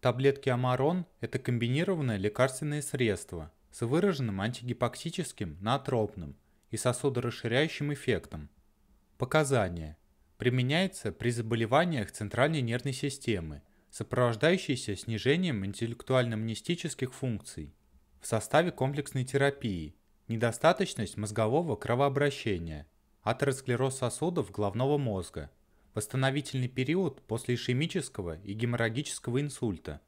Таблетки Амарон – это комбинированное лекарственное средство с выраженным антигипоксическим, натропным и сосудорасширяющим эффектом. Показания. Применяется при заболеваниях центральной нервной системы, сопровождающейся снижением интеллектуально-мнестических функций. В составе комплексной терапии – недостаточность мозгового кровообращения, атеросклероз сосудов головного мозга – восстановительный период после ишемического и геморрагического инсульта,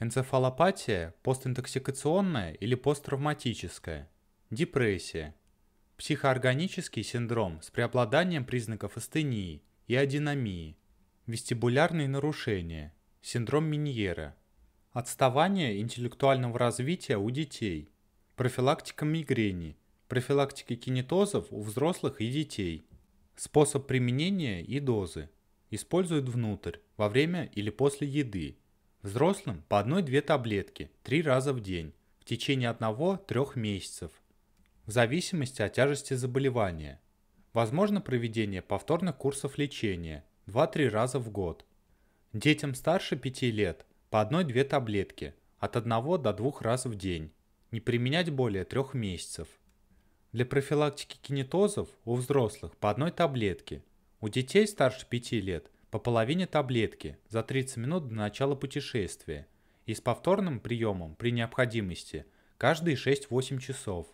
энцефалопатия постинтоксикационная или посттравматическая, депрессия, психоорганический синдром с преобладанием признаков астении и адинамии, вестибулярные нарушения, синдром Миньера, отставание интеллектуального развития у детей, профилактика мигрени, профилактика кинетозов у взрослых и детей – Способ применения и дозы. Используют внутрь, во время или после еды. Взрослым по 1-2 таблетки 3 раза в день в течение 1-3 месяцев в зависимости от тяжести заболевания. Возможно проведение повторных курсов лечения 2-3 раза в год. Детям старше 5 лет по 1-2 таблетки от 1 до 2 раз в день. Не применять более 3 месяцев. Для профилактики кинетозов у взрослых по одной таблетке, у детей старше 5 лет по половине таблетки за 30 минут до начала путешествия и с повторным приемом при необходимости каждые 6-8 часов.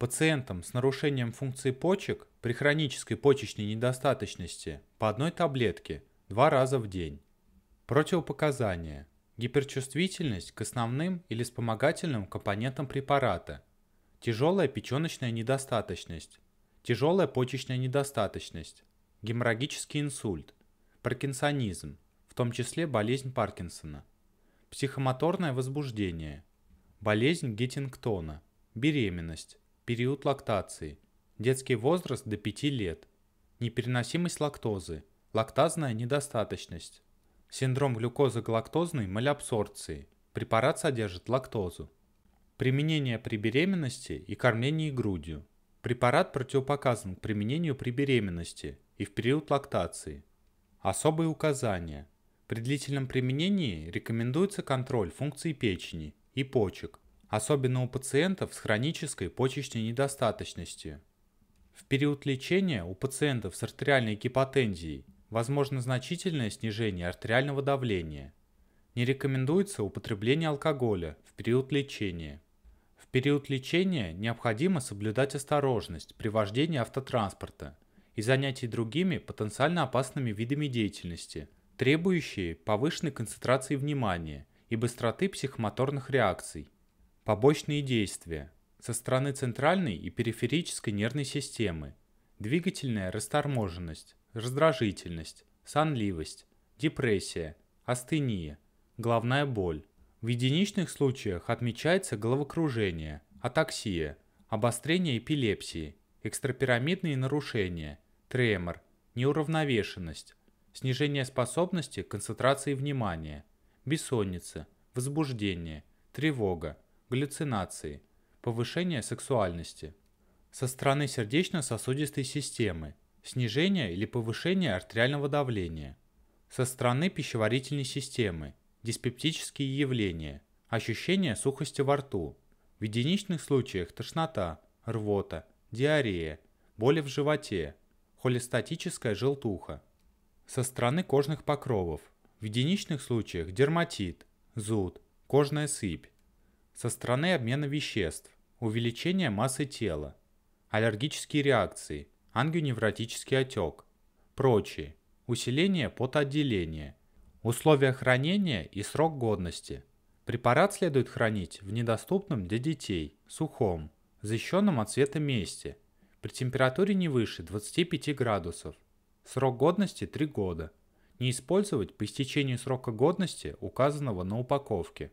Пациентам с нарушением функции почек при хронической почечной недостаточности по одной таблетке два раза в день. Противопоказания. Гиперчувствительность к основным или вспомогательным компонентам препарата – тяжелая печеночная недостаточность, тяжелая почечная недостаточность, геморрагический инсульт, паркинсонизм, в том числе болезнь Паркинсона, психомоторное возбуждение, болезнь Геттингтона, беременность, период лактации, детский возраст до 5 лет, непереносимость лактозы, лактазная недостаточность, синдром глюкозоглактозной малябсорбции, препарат содержит лактозу, Применение при беременности и кормлении грудью. Препарат противопоказан к применению при беременности и в период лактации. Особые указания. При длительном применении рекомендуется контроль функций печени и почек, особенно у пациентов с хронической почечной недостаточностью. В период лечения у пациентов с артериальной гипотензией возможно значительное снижение артериального давления. Не рекомендуется употребление алкоголя в период лечения период лечения необходимо соблюдать осторожность при вождении автотранспорта и занятий другими потенциально опасными видами деятельности, требующие повышенной концентрации внимания и быстроты психомоторных реакций. Побочные действия со стороны центральной и периферической нервной системы, двигательная расторможенность, раздражительность, сонливость, депрессия, астения, головная боль, в единичных случаях отмечается головокружение, атаксия, обострение эпилепсии, экстрапирамидные нарушения, тремор, неуравновешенность, снижение способности к концентрации внимания, бессонница, возбуждение, тревога, галлюцинации, повышение сексуальности. Со стороны сердечно-сосудистой системы снижение или повышение артериального давления. Со стороны пищеварительной системы диспептические явления, ощущение сухости во рту, в единичных случаях тошнота, рвота, диарея, боли в животе, холестатическая желтуха. Со стороны кожных покровов, в единичных случаях дерматит, зуд, кожная сыпь. Со стороны обмена веществ, увеличение массы тела, аллергические реакции, ангионевротический отек, прочие, усиление потоотделения – Условия хранения и срок годности. Препарат следует хранить в недоступном для детей, сухом, защищенном от света месте, при температуре не выше 25 градусов. Срок годности 3 года. Не использовать по истечению срока годности, указанного на упаковке.